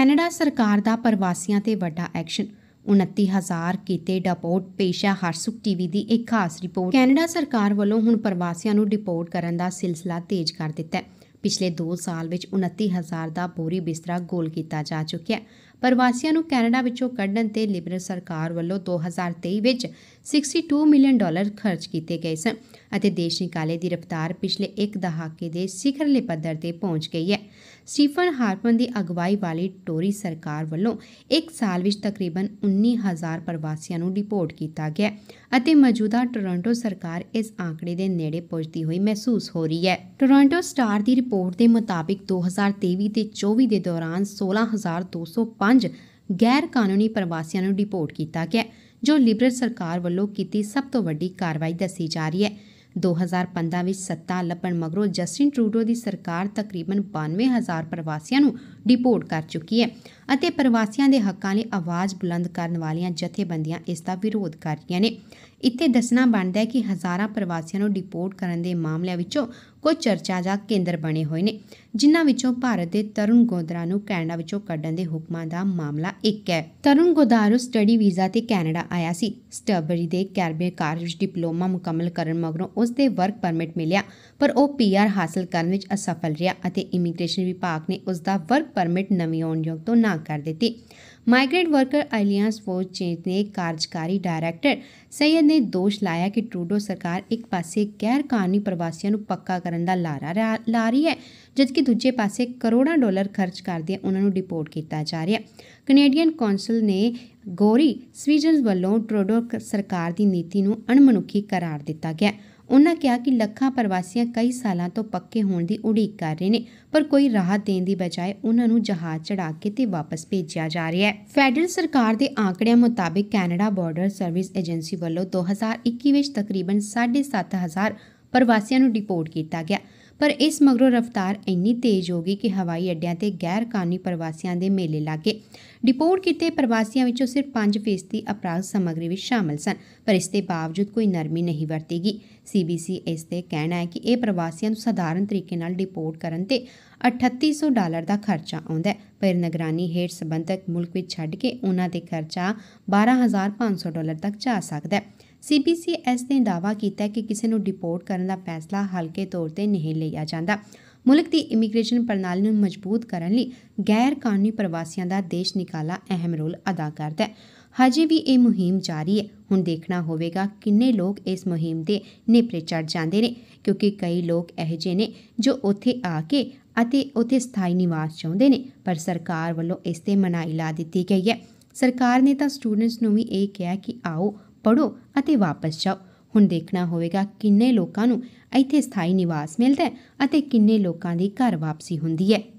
Canada ਸਰਕਾਰ ਦਾ ਪ੍ਰਵਾਸੀਆਂ ਤੇ ਵੱਡਾ ਐਕਸ਼ਨ 29000 ਕੀਤੇ ਡਿਪੋਰਟ ਪੇਸ਼ਾ ਹਰਸੁਖ ਟੀਵੀ ਦੀ ਇੱਕ ਖਾਸ ਰਿਪੋਰਟ ਕੈਨੇਡਾ ਸਰਕਾਰ ਵੱਲੋਂ ਹੁਣ ਪ੍ਰਵਾਸੀਆਂ ਨੂੰ ਡਿਪੋਰਟ ਕਰਨ ਦਾ ਸਿਲਸਿਲਾ ਤੇਜ਼ ਕਰ ਦਿੱਤਾ ਹੈ ਪਿਛਲੇ 2 ਸਾਲ ਵਿੱਚ 29000 ਦਾ ਬੋਰੀ ਬਿਸਤਰਾ ਗੋਲ ਕੀਤਾ ਜਾ ਚੁੱਕਿਆ ਹੈ ਪ੍ਰਵਾਸੀਆਂ ਨੂੰ ਕੈਨੇਡਾ ਵਿੱਚੋਂ ਕੱਢਣ ਤੇ ਲਿਬਰਲ ਸਰਕਾਰ ਵੱਲੋਂ 2023 ਵਿੱਚ 62 ਮਿਲੀਅਨ ਡਾਲਰ ਖਰਚ ਕੀਤੇ ਗਏ ਸਨ ਅਤੇ ਦੇਸ਼ ਨਿਕਾਲੇ ਦੀ ਰਫ਼ਤਾਰ ਪਿਛਲੇ ਇੱਕ ਦਹਾਕੇ ਦੇ ਸਿਖਰਲੇ ਪੱਧਰ ਤੇ ਪਹੁੰਚ ਗਈ ਹੈ ਸਟੀਫਨ ਹਾਰਪਨ ਦੀ ਅਗਵਾਈ ਵਾਲੀ ਟੋਰੀ ਸਰਕਾਰ ਵੱਲੋਂ ਇੱਕ ਸਾਲ ਵਿੱਚ ਤਕਰੀਬਨ 19000 ਪ੍ਰਵਾਸੀਆਂ ਨੂੰ ਡਿਪੋਰਟ ਕੀਤਾ ਗਿਆ ਅਤੇ ਮੌਜੂਦਾ ਟੋਰਾਂਟੋ ਸਰਕਾਰ ਇਸ ਆંકੜੇ ਦੇ ਨੇੜੇ ਪਹੁੰਚਦੀ ਹੋਈ ਮਹਿਸੂਸ ਹੋ ਰਹੀ ਹੈ ਟੋਰਾਂਟੋ ਸਟਾਰ ਦੀ ਰਿਪੋਰਟ ਦੇ ਮੁਤਾਬਿਕ 2023 ਤੇ 24 ਦੇ ਦੌਰਾਨ 16205 ਪੰਜ ਗੈਰ ਕਾਨੂੰਨੀ ਪ੍ਰਵਾਸੀਆਂ ਨੂੰ ਡਿਪੋਰਟ ਕੀਤਾ ਗਿਆ ਜੋ ਲਿਬਰਲ ਸਰਕਾਰ ਵੱਲੋਂ ਕੀਤੀ ਸਭ ਤੋਂ ਵੱਡੀ ਕਾਰਵਾਈ ਦੱਸੀ ਜਾ ਰਹੀ ਹੈ 2015 ਵਿੱਚ ਸੱਤਾ ਲੱਭਣ ਮਗਰੋਂ ਜਸਟਿਨ ਟਰੂਡੋ ਦੀ ਸਰਕਾਰ ਤਕਰੀਬਨ 92000 ਪ੍ਰਵਾਸੀਆਂ ਨੂੰ ਡਿਪੋਰਟ ਕਰ ਚੁੱਕੀ ਹੈ ਅਤੇ ਪ੍ਰਵਾਸੀਆਂ ਦੇ ਹੱਕਾਂ ਲਈ ਆਵਾਜ਼ ਬੁਲੰਦ ਕਰਨ ਵਾਲੀਆਂ ਜਥੇਬੰਦੀਆਂ ਇਸ ਦਾ ਵਿਰੋਧ ਕਰ ਰਹੀਆਂ ਨੇ ਇੱਥੇ ਦੱਸਣਾ ਬਣਦਾ ਹੈ ਕਿ ਹਜ਼ਾਰਾਂ ਪ੍ਰਵਾਸੀਆਂ ਨੂੰ ਡਿਪੋਰਟ ਕਰਨ ਦੇ ਮਾਮਲਿਆਂ ਵਿੱਚੋਂ ਕੁਝ ਚਰਚਾ ਜਾਂ ਕੇਂਦਰ ਬਣੇ ਹੋਏ ਨੇ ਜਿਨ੍ਹਾਂ ਵਿੱਚੋਂ ਭਾਰਤ ਦੇ ਤਰੁਣ ਗੋਦਰਾ ਨੂੰ ਕੈਨੇਡਾ ਵਿੱਚੋਂ ਕੱਢਣ ਦੇ ਹੁਕਮਾਂ ਦਾ ਮਾਮਲਾ ਇੱਕ ਹੈ ਤਰੁਣ ਗੋਦਾਰੂ ਸਟੱਡੀ ਵੀਜ਼ਾ ਤੇ ਕੈਨੇਡਾ ਆਇਆ ਸੀ ਸਟਬਰੀ ਦੇ ਕੈਰਬੀਅਨ ਕਾਰਜ ਵਿੱਚ ਡਿਪਲੋਮਾ ਮੁਕੰਮਲ ਕਰਨ ਮਗਰੋਂ ਉਸ ਦੇ ਵਰਕ ਪਰਮਿਟ ਮਿਲਿਆ ਪਰ ਉਹ ਪੀਆਰ ਹਾਸਲ ਕਰਨ ਵਿੱਚ ਅਸਫਲ ਰਿਹਾ ਅਤੇ ਇਮੀਗ੍ਰੇਸ਼ਨ ਵਿਭਾਗ ਨੇ ਉਸ ਦਾ ਵਰਕ ਪਰਮਿਟ ਨਵੀਂ ਆਉਣਯੋਗ ਤੋਂ ਨਾ ਕਰ ਦਿੱਤੀ migrant worker alliance for change ਦੇ ਕਾਰਜਕਾਰੀ ਡਾਇਰੈਕਟਰ ਸੈਯਦ ਨੇ ਦੋਸ਼ ਲਾਇਆ ਕਿ ਟਰੂਡੋ ਸਰਕਾਰ ਇੱਕ ਪਾਸੇ ਗੈਰ ਕਾਨੂੰਨੀ ਪ੍ਰਵਾਸੀਆਂ ਨੂੰ ਪੱਕਾ ਕਰਨ ਦਾ ਲਾਰਾ ਲਾ ਰਹੀ ਹੈ ਜਦਕਿ ਦੂਜੇ ਪਾਸੇ ਕਰੋੜਾਂ ਡਾਲਰ ਖਰਚ ਕਰਦੇ ਉਹਨਾਂ ਨੂੰ ਡਿਪੋਰਟ ਕੀਤਾ ਜਾ ਰਿਹਾ ਕੈਨੇਡੀਅਨ ਕੌਂਸਲ ਨੇ ਗੋਰੀ ਸਵੀਜਨਸ ਵੱਲੋਂ ਟਰੂਡੋ ਸਰਕਾਰ ਦੀ ਨੀਤੀ ਨੂੰ ਅਣਮਨੁੱਖੀ ਕਰਾਰ ਦਿੱਤਾ ਗਿਆ ਉਹਨਾਂ ਕਿਹਾ ਕਿ ਲੱਖਾਂ ਪ੍ਰਵਾਸੀਆਂ ਕਈ ਸਾਲਾਂ ਤੋਂ ਪੱਕੇ ਹੋਣ ਦੀ ਉਡੀਕ ਕਰ ਰਹੇ ਨੇ ਪਰ ਕੋਈ ਰਾਹਤ ਦੇਣ ਦੀ ਬਜਾਏ ਉਹਨਾਂ ਨੂੰ ਜਹਾਜ਼ ਚੜਾ ਕੇ ਤੇ ਵਾਪਸ ਭੇਜਿਆ ਜਾ ਰਿਹਾ ਹੈ ਫੈਡਰਲ ਸਰਕਾਰ ਦੇ ਆંકੜਿਆਂ ਮੁਤਾਬਕ ਕੈਨੇਡਾ ਬਾਰਡਰ ਸਰਵਿਸ ਏਜੰਸੀ ਵੱਲੋਂ 2021 ਵਿੱਚ ਤਕਰੀਬਨ 7.5000 ਪ੍ਰਵਾਸੀਆਂ ਨੂੰ ਡਿਪੋਰਟ ਕੀਤਾ ਗਿਆ ਪਰ ਇਸ ਮਗਰੋਂ ਰਫ਼ਤਾਰ ਇੰਨੀ ਤੇਜ਼ ਹੋ ਗਈ ਕਿ ਹਵਾਈ ਅੱਡਿਆਂ ਤੇ ਗੈਰ ਕਾਨੂੰਨੀ ਪ੍ਰਵਾਸੀਆਂ ਦੇ ਮੇਲੇ ਲੱਗੇ ਡਿਪੋਰਟ ਕੀਤੇ ਪ੍ਰਵਾਸੀਆਂ ਵਿੱਚੋਂ ਸਿਰਫ 5% ਦੀ ਅਪਰਾਧ ਸਮਗਰੀ ਵਿੱਚ ਸ਼ਾਮਲ ਸਨ ਪਰ ਇਸ ਦੇ ਬਾਵਜੂਦ ਕੋਈ ਨਰਮੀ ਨਹੀਂ ਵਰਤੇਗੀ ਸੀਬੀਸੀ ਇਸ ਤੇ ਕਹਿਣਾ ਹੈ ਕਿ ਇਹ ਪ੍ਰਵਾਸੀਆਂ ਨੂੰ ਸਧਾਰਨ ਤਰੀਕੇ ਨਾਲ ਡਿਪੋਰਟ ਕਰਨ ਤੇ 3800 ਡਾਲਰ ਦਾ ਖਰਚਾ ਆਉਂਦਾ ਹੈ ਪਰ ਨਿਗਰਾਨੀ ਹੇਠ ਸਬੰਧਤ ਮੁਲਕ ਵਿੱਚ ਛੱਡ ਕੇ ਉਹਨਾਂ ਦੇ ਖਰਚਾ 12500 ਡਾਲਰ ਤੱਕ ਜਾ ਸਕਦਾ ਹੈ ਸੀਬੀਸੀਐਸ ਨੇ ਦਾਵਾ ਕੀਤਾ ਕਿ ਕਿਸੇ ਨੂੰ ਡਿਪੋਰਟ ਕਰਨ ਦਾ ਫੈਸਲਾ ਹਲਕੇ ਤੌਰ ਤੇ ਨਹੀਂ ਲਿਆ ਜਾਂਦਾ ਮੁਲਕ ਦੀ ਇਮੀਗ੍ਰੇਸ਼ਨ ਪ੍ਰਣਾਲੀ ਨੂੰ ਮਜ਼ਬੂਤ ਕਰਨ ਲਈ ਗੈਰ ਕਾਨੂੰਨੀ ਪ੍ਰਵਾਸੀਆਂ ਦਾ ਦੇਸ਼ ਨਿਕਾਲਾ ਅਹਿਮ ਰੋਲ ਅਦਾ ਕਰਦਾ ਹੈ ਹਜੇ ਵੀ ਇਹ ਮੁਹਿੰਮ ਜਾਰੀ ਹੈ ਹੁਣ ਦੇਖਣਾ ਹੋਵੇਗਾ ਕਿੰਨੇ ਲੋਕ ਇਸ ਮੁਹਿੰਮ ਦੇ ਨੇਪਰੇ ਚੜ ਜਾਂਦੇ ਨੇ ਕਿਉਂਕਿ ਕਈ ਲੋਕ ਜੇ ਨੇ ਜੋ ਉੱਥੇ ਆ ਕੇ ਅਤੇ ਉੱਥੇ ਸਥਾਈ ਨਿਵਾਸ ਚਾਹੁੰਦੇ ਨੇ ਪਰ ਸਰਕਾਰ ਵੱਲੋਂ ਇਸ ਤੇ ਮਨਾਹੀ ਲਾ ਦਿੱਤੀ ਗਈ ਹੈ ਸਰਕਾਰ ਨੇ ਤਾਂ ਸਟੂਡੈਂਟਸ ਨੂੰ ਵੀ ਇਹ ਕਿਹਾ ਕਿ ਆਓ ਪੜੋ ਅਤੇ ਵਾਪਸ ਜਾਓ ਹੁਣ ਦੇਖਣਾ ਹੋਵੇਗਾ ਕਿੰਨੇ ਲੋਕਾਂ ਨੂੰ ਇੱਥੇ ਸਥਾਈ ਨਿਵਾਸ ਮਿਲਦਾ ਹੈ ਅਤੇ ਕਿੰਨੇ ਲੋਕਾਂ ਦੀ ਘਰ ਵਾਪਸੀ ਹੁੰਦੀ ਹੈ